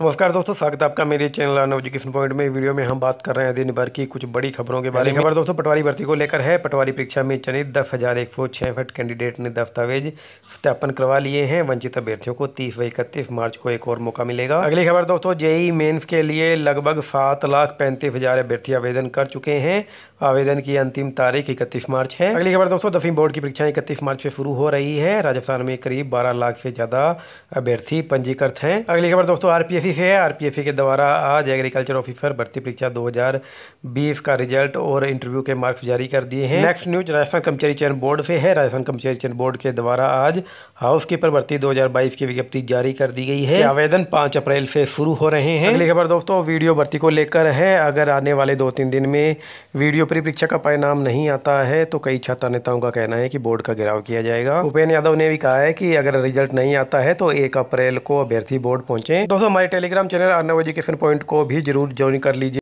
नमस्कार दोस्तों स्वागत है आपका मेरे चैनल आनव एजुकेशन पॉइंट में वीडियो में हम बात कर रहे हैं दिन भर की कुछ बड़ी खबरों के बारे में खबर दोस्तों पटवारी भर्ती को लेकर है पटवारी परीक्षा में चयनित दस हज़ार एक सौ छियासठ कैंडिडेट ने दस्तावेज सत्यापन करवा लिए हैं वंचित अभ्यर्थियों को तीस व इकतीस मार्च को एक और मौका मिलेगा अगली खबर दोस्तों जेई मेन्स के लिए लगभग सात लाख पैंतीस हज़ार अभ्यर्थी आवेदन कर चुके हैं आवेदन की अंतिम तारीख इकतीस मार्च है अगली खबर दोस्तों दसवीं बोर्ड की परीक्षा इकतीस मार्च से शुरू हो रही है राजस्थान में करीब बारह लाख से ज़्यादा अभ्यर्थी पंजीकृत हैं अगली खबर दोस्तों आर आरपीएसी से आरपीएसी के द्वारा आज एग्रीकल्चर ऑफिसर भर्ती परीक्षा 2020 का रिजल्ट और इंटरव्यू के मार्क्स जारी कर दिए हैं नेक्स्ट न्यूज राजस्थान कर्मचारी चयन बोर्ड से है राजस्थान कर्मचारी चयन बोर्ड के द्वारा आज हाउस कीपर भर्ती 2022 की विज्ञप्ति जारी कर दी गई है आवेदन पाँच अप्रैल से शुरू हो रहे हैं अगली खबर दोस्तों वीडियो भर्ती को लेकर है अगर आने वाले दो तीन दिन में वीडियो परीक्षा का परिणाम नहीं आता है तो कई छात्र नेताओं का कहना है कि बोर्ड का घेराव किया जाएगा उपेन्द्र यादव ने भी कहा है कि अगर रिजल्ट नहीं आता है तो एक अप्रैल को अभ्यर्थी बोर्ड पहुंचे दोस्तों हमारे Telegram channel Arnav education point को भी जरूर ज्वाइन कर लीजिए